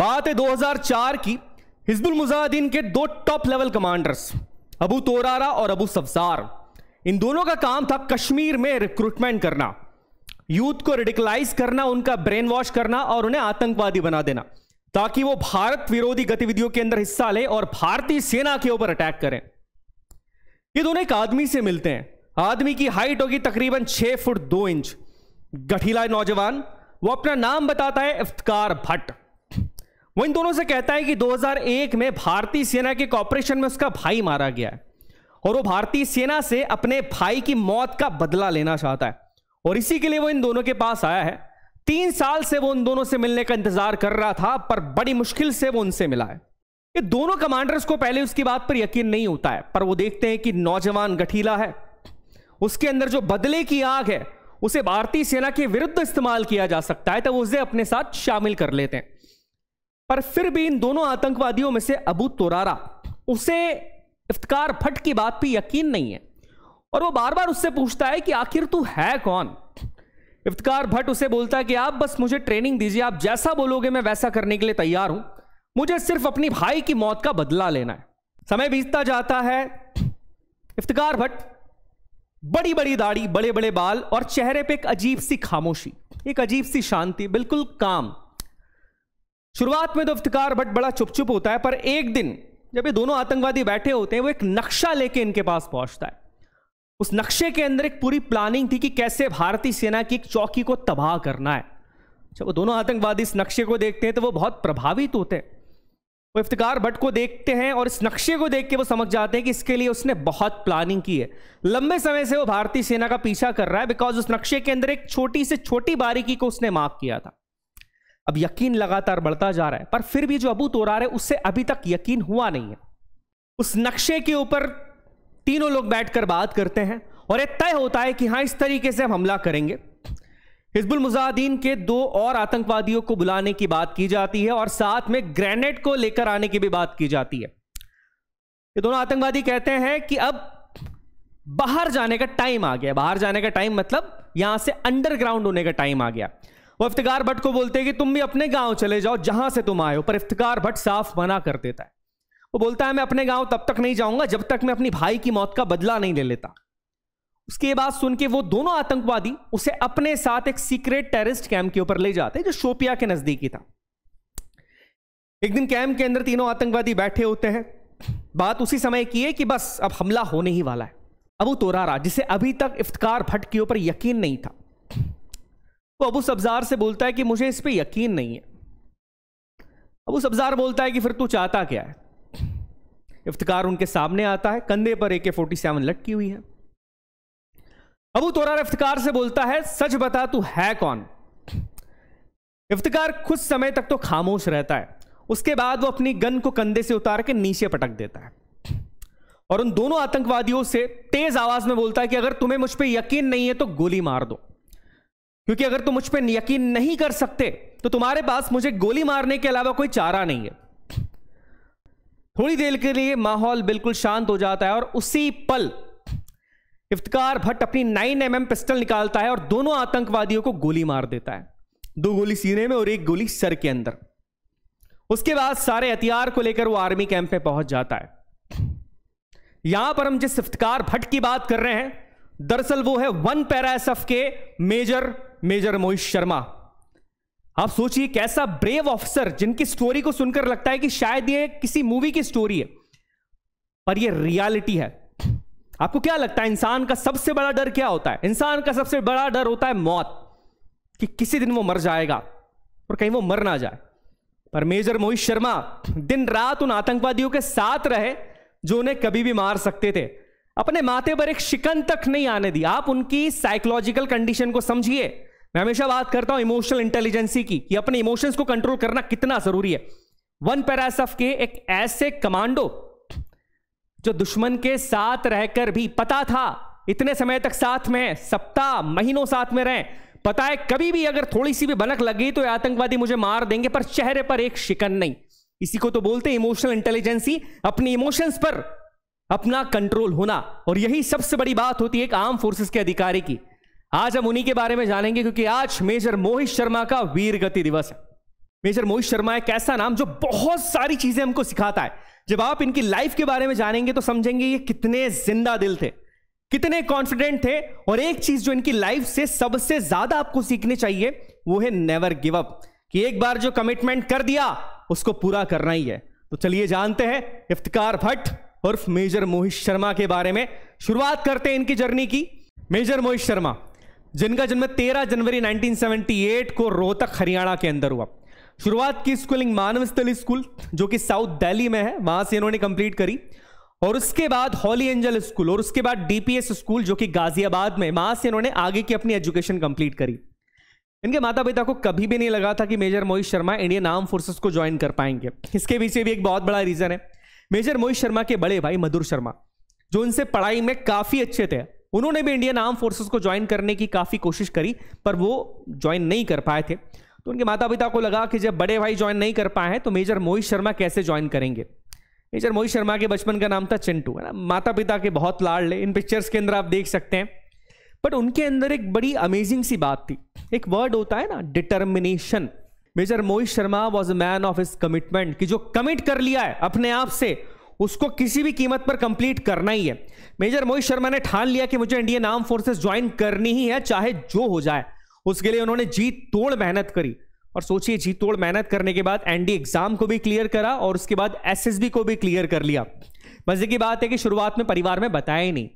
बात है 2004 की हिजबुल मुजाहिदीन के दो top level commanders Abu Torara और अबू सफसार इन दोनों का काम था कश्मीर में रिक्रूटमेंट करना यूथ को रेडिकलाइज करना उनका ब्रेन वॉश करना और उन्हें आतंकवादी बना देना ताकि वो भारत विरोधी गतिविधियों के अंदर हिस्सा ले और भारतीय सेना के ऊपर अटैक करें ये दोनों एक आदमी से मिलते हैं आदमी की हाइट होगी तकरीबन छह फुट दो इंच गठीला नौजवान वो अपना नाम बताता है इफ्तकार भट्ट वो इन दोनों से कहता है कि 2001 में भारतीय सेना के कॉपरेशन में उसका भाई मारा गया है और वो भारतीय सेना से अपने भाई की मौत का बदला लेना चाहता है और इसी के लिए वो इन दोनों के पास आया है तीन साल से वो उन दोनों से मिलने का इंतजार कर रहा था पर बड़ी मुश्किल से वो उनसे मिला है ये दोनों कमांडर्स को पहले उसकी बात पर यकीन नहीं होता है पर वो देखते हैं कि नौजवान गठीला है उसके अंदर जो बदले की आग है उसे भारतीय सेना के विरुद्ध इस्तेमाल किया जा सकता है तो उसे अपने साथ शामिल कर लेते हैं पर फिर भी इन दोनों आतंकवादियों में से अबू तोरारा उसे इफ्तार भट्ट की बात पे यकीन नहीं है और वो बार बार उससे पूछता है कि आखिर तू है कौन इफ्तार भट्ट उसे बोलता है कि आप बस मुझे ट्रेनिंग दीजिए आप जैसा बोलोगे मैं वैसा करने के लिए तैयार हूं मुझे सिर्फ अपनी भाई की मौत का बदला लेना है समय बीतता जाता है इफ्तार भट्ट बड़ी बड़ी दाढ़ी बड़े बड़े बाल और चेहरे पे एक अजीब सी खामोशी एक अजीब सी शांति बिल्कुल काम शुरुआत में तो इफ्तार भट्ट बड़ा चुप चुप होता है पर एक दिन जब ये दोनों आतंकवादी बैठे होते हैं वो एक नक्शा लेके इनके पास पहुंचता है उस नक्शे के अंदर एक पूरी प्लानिंग थी कि कैसे भारतीय सेना की एक चौकी को तबाह करना है जब वो दोनों आतंकवादी इस नक्शे को देखते हैं तो वो बहुत प्रभावित होते हैं वो इफ्तार भट्ट को देखते हैं और इस नक्शे को देख के वो समझ जाते हैं कि इसके लिए उसने बहुत प्लानिंग की है लंबे समय से वो भारतीय सेना का पीछा कर रहा है बिकॉज उस नक्शे के अंदर एक छोटी से छोटी बारीकी को उसने माफ किया था अब यकीन लगातार बढ़ता जा रहा है पर फिर भी जो अबू तोरा रहे उससे अभी तक यकीन हुआ नहीं है उस नक्शे के ऊपर तीनों लोग बैठकर बात करते हैं और यह तय होता है कि हाँ इस तरीके से हम हमला करेंगे हिजबुल मुजाहिदीन के दो और आतंकवादियों को बुलाने की बात की जाती है और साथ में ग्रेनेड को लेकर आने की भी बात की जाती है ये दोनों आतंकवादी कहते हैं कि अब बाहर जाने का टाइम आ गया बाहर जाने का टाइम मतलब यहां से अंडरग्राउंड होने का टाइम आ गया वो इफ्तिकार भट्ट को बोलते हैं कि तुम भी अपने गांव चले जाओ जहां से तुम आए हो पर इफ्तिकार भट्ट साफ मना कर देता है वो बोलता है मैं अपने गांव तब तक नहीं जाऊंगा जब तक मैं अपनी भाई की मौत का बदला नहीं ले लेता उसके बाद सुन के वो दोनों आतंकवादी उसे अपने साथ एक सीक्रेट टेररिस्ट कैंप के ऊपर ले जाते जो शोपिया के नजदीक ही था एक दिन कैंप के अंदर तीनों आतंकवादी बैठे होते हैं बात उसी समय की है कि बस अब हमला होने ही वाला है अबू तोरारा जिसे अभी तक इफ्तार भट्ट के ऊपर यकीन नहीं था वो तो अबू सब्जार से बोलता है कि मुझे इस पर यकीन नहीं है अबू सब्जार बोलता है कि फिर तू चाहता क्या है इफ्तकार उनके सामने आता है कंधे पर ए के फोर्टी सेवन लटकी हुई है अबू तोरार इफ्तकार से बोलता है सच बता तू है कौन इफ्तकार कुछ समय तक तो खामोश रहता है उसके बाद वो अपनी गन को कंधे से उतार के नीचे पटक देता है और उन दोनों आतंकवादियों से तेज आवाज में बोलता है कि अगर तुम्हें मुझ पर यकीन नहीं है तो गोली मार दो क्योंकि अगर तुम मुझ पर यकीन नहीं कर सकते तो तुम्हारे पास मुझे गोली मारने के अलावा कोई चारा नहीं है थोड़ी देर के लिए माहौल बिल्कुल शांत हो जाता है और उसी पल इफ्तार भट्ट अपनी नाइन एम पिस्टल निकालता है और दोनों आतंकवादियों को गोली मार देता है दो गोली सीने में और एक गोली सर के अंदर उसके बाद सारे हथियार को लेकर वो आर्मी कैंप में पहुंच जाता है यहां पर हम जिस इफ्तार भट्ट की बात कर रहे हैं दरअसल वो है वन एस के मेजर मेजर मोहित शर्मा आप सोचिए कैसा ब्रेव ऑफिसर जिनकी स्टोरी को सुनकर लगता है कि शायद ये किसी मूवी की स्टोरी है पर ये रियलिटी है आपको क्या लगता है इंसान का सबसे बड़ा डर क्या होता है इंसान का सबसे बड़ा डर होता है मौत कि किसी दिन वो मर जाएगा और कहीं वो मर ना जाए पर मेजर मोहित शर्मा दिन रात उन आतंकवादियों के साथ रहे जो उन्हें कभी भी मार सकते थे अपने माथे पर एक शिकन तक नहीं आने दी आप उनकी साइकोलॉजिकल कंडीशन को समझिए मैं हमेशा बात करता हूं इमोशनल इंटेलिजेंसी की कि अपने इमोशंस को कंट्रोल करना कितना जरूरी है वन पैरासफ के एक ऐसे कमांडो जो दुश्मन के साथ रहकर भी पता था इतने समय तक साथ में सप्ताह महीनों साथ में रहें पता है कभी भी अगर थोड़ी सी भी बनक लगी तो आतंकवादी मुझे मार देंगे पर चेहरे पर एक शिकन नहीं इसी को तो बोलते इमोशनल इंटेलिजेंसी अपनी इमोशंस पर अपना कंट्रोल होना और यही सबसे बड़ी बात होती है एक आर्म फोर्सेस के अधिकारी की आज हम उन्हीं के बारे में जानेंगे क्योंकि आज मेजर मोहित शर्मा का वीर गति दिवस है मेजर मोहित शर्मा एक ऐसा नाम जो बहुत सारी चीजें हमको सिखाता है जब आप इनकी लाइफ के बारे में जानेंगे तो समझेंगे ये कितने जिंदा दिल थे कितने कॉन्फिडेंट थे और एक चीज जो इनकी लाइफ से सबसे ज्यादा आपको सीखनी चाहिए वो है नेवर गिव अप कि एक बार जो कमिटमेंट कर दिया उसको पूरा करना ही है तो चलिए जानते हैं इफ्तार भट्ट उर्फ मेजर मोहित शर्मा के बारे में शुरुआत करते हैं इनकी जर्नी की मेजर मोहित शर्मा जिनका जन्म 13 जनवरी 1978 को रोहतक हरियाणा के अंदर हुआ शुरुआत की स्कूलिंग मानवस्थली स्कूल जो कि साउथ दिल्ली में है वहां से इन्होंने कंप्लीट करी और उसके बाद हॉली एंजल स्कूल और उसके बाद डीपीएस स्कूल जो कि गाजियाबाद में वहां से इन्होंने आगे की अपनी एजुकेशन कंप्लीट करी इनके माता पिता को कभी भी नहीं लगा था कि major Mohit Sharma Indian arm forces को ज्वाइन कर पाएंगे इसके पीछे भी एक बहुत बड़ा रीजन है मेजर मोहित शर्मा के बड़े भाई मधुर शर्मा जो उनसे पढ़ाई में काफी अच्छे थे उन्होंने भी इंडियन आर्म फोर्सेस को ज्वाइन करने की काफ़ी कोशिश करी पर वो ज्वाइन नहीं कर पाए थे तो उनके माता पिता को लगा कि जब बड़े भाई ज्वाइन नहीं कर पाए हैं तो मेजर मोहित शर्मा कैसे ज्वाइन करेंगे मेजर मोहित शर्मा के बचपन का नाम था चिंटू है ना माता पिता के बहुत ले इन पिक्चर्स के अंदर आप देख सकते हैं बट उनके अंदर एक बड़ी अमेजिंग सी बात थी एक वर्ड होता है ना determination major Mohit Sharma was a man of his commitment कि जो कमिट कर लिया है अपने आप से उसको किसी भी कीमत पर कंप्लीट करना ही है मेजर मोहित शर्मा ने ठान लिया कि मुझे इंडियन आर्म फोर्सेस ज्वाइन करनी ही है चाहे जो हो जाए उसके लिए उन्होंने जीत तोड़ मेहनत करी और सोचिए जीत तोड़ मेहनत करने के बाद एनडी एग्जाम को भी क्लियर करा और उसके बाद एसएसबी को भी क्लियर कर लिया मजे की बात है कि शुरुआत में परिवार में बताया ही नहीं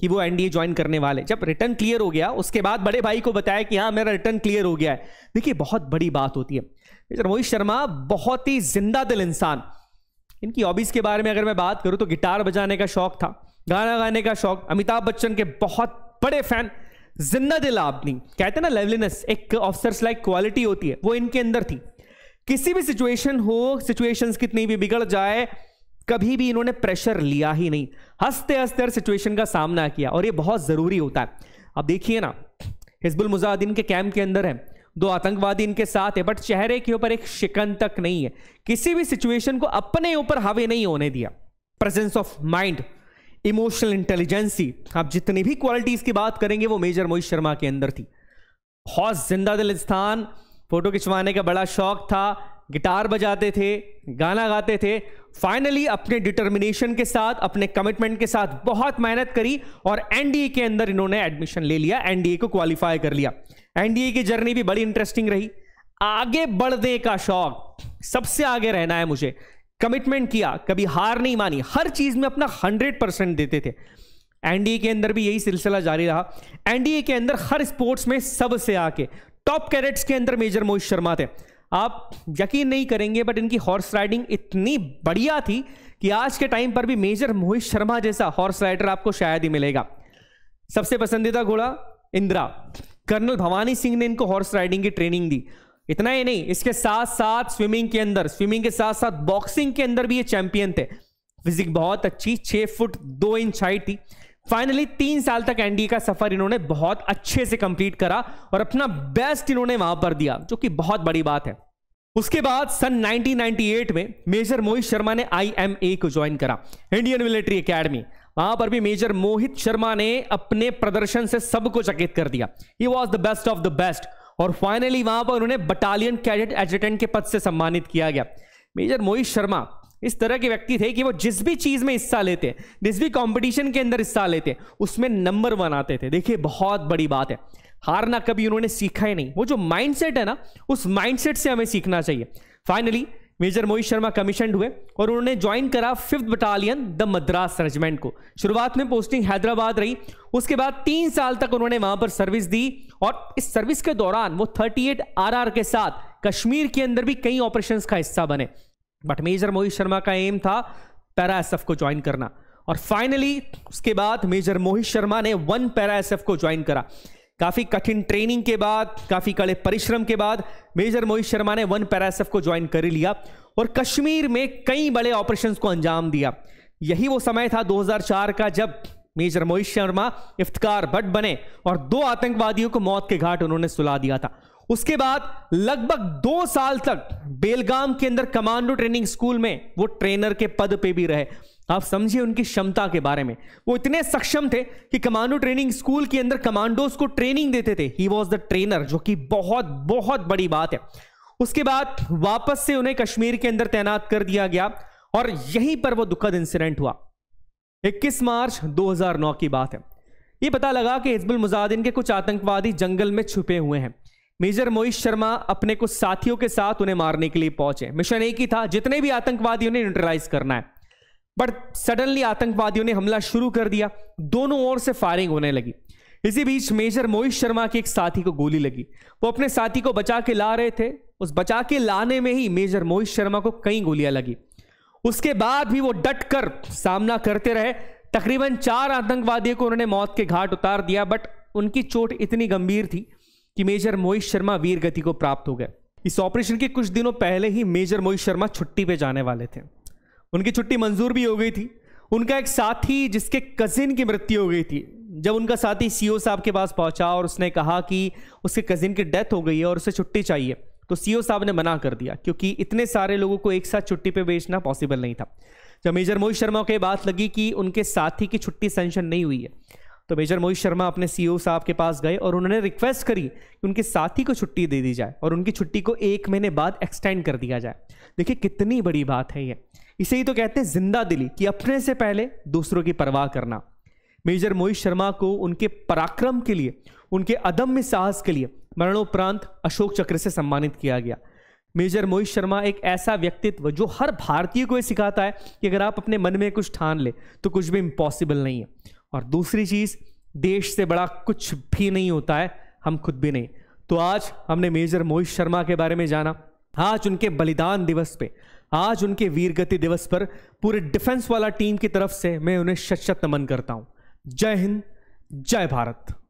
कि वो एनडीए ज्वाइन करने वाले जब रिटर्न क्लियर हो गया उसके बाद बड़े भाई को बताया कि हाँ मेरा रिटर्न क्लियर हो गया है देखिए बहुत बड़ी बात होती है मिस्टर मोहित शर्मा बहुत ही जिंदा दिल इंसान इनकी हॉबीज़ के बारे में अगर मैं बात करूँ तो गिटार बजाने का शौक था गाना गाने का शौक अमिताभ बच्चन के बहुत बड़े फैन जिंदा दिल आपनी कहते हैं ना लेवलीनेस एक ऑफिसर्स लाइक क्वालिटी होती है वो इनके अंदर थी किसी भी सिचुएशन हो सिचुएशंस कितनी भी बिगड़ जाए कभी भी इन्होंने प्रेशर लिया ही नहीं हंसते हंसते हर सिचुएशन का सामना किया और ये बहुत ज़रूरी होता है अब देखिए ना हिजबुल मुजाहिदीन के कैम्प के अंदर है दो आतंकवादी इनके साथ है बट चेहरे के ऊपर एक शिकन तक नहीं है किसी भी सिचुएशन को अपने ऊपर हावी नहीं होने दिया presence of mind emotional intelligence आप जितनी भी क्वालिटीज की बात करेंगे वो मेजर मोहित शर्मा के अंदर थी हौस जिंदा दिल स्थान फोटो खिंचवाने का बड़ा शौक था गिटार बजाते थे गाना गाते थे फाइनली अपने डिटर्मिनेशन के साथ अपने कमिटमेंट के साथ बहुत मेहनत करी और एनडीए के अंदर इन्होंने एडमिशन ले लिया एनडीए को क्वालिफाई कर लिया एनडीए की जर्नी भी बड़ी इंटरेस्टिंग रही आगे बढ़ने का शौक सबसे आगे रहना है मुझे कमिटमेंट किया कभी हार नहीं मानी हर चीज में अपना हंड्रेड परसेंट देते थे एनडीए के अंदर भी यही सिलसिला जारी रहा एनडीए के अंदर हर स्पोर्ट्स में सबसे आके टॉप कैरेट्स के अंदर मेजर मोहित शर्मा थे आप यकीन नहीं करेंगे बट इनकी हॉर्स राइडिंग इतनी बढ़िया थी कि आज के टाइम पर भी मेजर मोहित शर्मा जैसा हॉर्स राइडर आपको शायद ही मिलेगा सबसे पसंदीदा घोड़ा इंदिरा कर्नल भवानी सिंह ने इनको हॉर्स राइडिंग की ट्रेनिंग दी इतना ही नहीं इसके साथ साथ स्विमिंग के अंदर स्विमिंग के साथ साथ बॉक्सिंग के अंदर भी ये चैंपियन थे फिजिक बहुत अच्छी छह फुट दो इंच हाइट थी फाइनली तीन साल तक एनडीए का सफर इन्होंने बहुत अच्छे से कंप्लीट करा और अपना बेस्ट इन्होंने वहां पर दिया जो कि बहुत बड़ी बात है उसके बाद सन 1998 में मेजर मोहित शर्मा ने आईएमए को ज्वाइन करा इंडियन मिलिट्री एकेडमी वहां पर भी मेजर मोहित शर्मा ने अपने प्रदर्शन से सबको चकित कर दिया he was the best of the best और फाइनली वहां पर उन्होंने बटालियन कैडेट एजेंडेंट के पद से सम्मानित किया गया मेजर मोहित शर्मा इस तरह के व्यक्ति थे कि वो जिस भी चीज़ में हिस्सा लेते जिस भी कंपटीशन के अंदर हिस्सा लेते उसमें नंबर वन आते थे देखिए बहुत बड़ी बात है हारना कभी उन्होंने सीखा ही नहीं वो जो माइंडसेट है ना उस माइंडसेट से हमें सीखना चाहिए finally major Mohit Sharma commission हुए और उन्होंने ज्वाइन करा fifth battalion the Madras regiment को शुरुआत में पोस्टिंग हैदराबाद रही उसके बाद तीन साल तक उन्होंने वहां पर सर्विस दी और इस सर्विस के दौरान वो 38 आरआर के साथ कश्मीर के अंदर भी कई ऑपरेशंस का हिस्सा बने बट मेजर मोहित शर्मा का एम था पैरा एस को ज्वाइन करना और फाइनली उसके बाद मेजर मोहित शर्मा ने वन पैरा एस को ज्वाइन करा काफी कठिन ट्रेनिंग के बाद काफी कड़े परिश्रम के बाद मेजर मोहित शर्मा ने वन पैरा एस को ज्वाइन कर लिया और कश्मीर में कई बड़े ऑपरेशन को अंजाम दिया यही वो समय था दो का जब मेजर मोहित शर्मा इफ्तार भट्ट बने और दो आतंकवादियों को मौत के घाट उन्होंने सुला दिया था उसके बाद लगभग दो साल तक बेलगाम के अंदर कमांडो ट्रेनिंग स्कूल में वो ट्रेनर के पद पे भी रहे आप समझिए उनकी क्षमता के बारे में वो इतने सक्षम थे कि कमांडो ट्रेनिंग स्कूल के अंदर कमांडोज को ट्रेनिंग देते थे ही वॉज द ट्रेनर जो कि बहुत बहुत बड़ी बात है उसके बाद वापस से उन्हें कश्मीर के अंदर तैनात कर दिया गया और यहीं पर वो दुखद इंसिडेंट हुआ 21 मार्च 2009 की बात है ये पता लगा कि हिजबुल मुजाहिदीन के कुछ आतंकवादी जंगल में छुपे हुए हैं मेजर मोहित शर्मा अपने कुछ साथियों के साथ उन्हें मारने के लिए पहुंचे मिशन एक ही था जितने भी आतंकवादियों ने न्यूट्रलाइज करना है बट सडनली आतंकवादियों ने हमला शुरू कर दिया दोनों ओर से फायरिंग होने लगी इसी बीच मेजर मोहित शर्मा के एक साथी को गोली लगी वो अपने साथी को बचा के ला रहे थे उस बचा के लाने में ही मेजर मोहित शर्मा को कई गोलियां लगी उसके बाद भी वो डट कर सामना करते रहे तकरीबन चार आतंकवादियों को उन्होंने मौत के घाट उतार दिया बट उनकी चोट इतनी गंभीर थी कि मेजर मोहित शर्मा वीर गति को प्राप्त हो गए इस ऑपरेशन के कुछ दिनों पहले ही मेजर मोहित शर्मा छुट्टी पे जाने वाले थे उनकी छुट्टी मंजूर भी हो गई थी उनका एक साथी जिसके कजिन की मृत्यु हो गई थी जब उनका साथी सीओ साहब के पास पहुंचा और उसने कहा कि उसके कजिन की डेथ हो गई है और उसे छुट्टी चाहिए तो सीओ साहब ने मना कर दिया क्योंकि इतने सारे लोगों को एक साथ छुट्टी पे भेजना पॉसिबल नहीं था जब मेजर मोहित शर्मा को बात लगी कि उनके साथी की छुट्टी सेंशन नहीं हुई है तो मेजर मोहित शर्मा अपने सी e साहब के पास गए और उन्होंने रिक्वेस्ट करी कि उनके साथी को छुट्टी दे दी जाए और उनकी छुट्टी को एक महीने बाद एक्सटेंड कर दिया जाए देखिए कितनी बड़ी बात है ये इसे ही तो कहते हैं जिंदा दिली कि अपने से पहले दूसरों की परवाह करना मेजर मोहित शर्मा को उनके पराक्रम के लिए उनके अदम्य साहस के लिए मरणोपरांत अशोक चक्र से सम्मानित किया गया मेजर मोहित शर्मा एक ऐसा व्यक्तित्व जो हर भारतीय को यह सिखाता है कि अगर आप अपने मन में कुछ ठान ले तो कुछ भी इम्पॉसिबल नहीं है और दूसरी चीज़ देश से बड़ा कुछ भी नहीं होता है हम खुद भी नहीं तो आज हमने मेजर मोहित शर्मा के बारे में जाना आज उनके बलिदान दिवस पे आज उनके वीरगति दिवस पर पूरे डिफेंस वाला टीम की तरफ से मैं उन्हें शत शत नमन करता हूँ जय हिंद जय भारत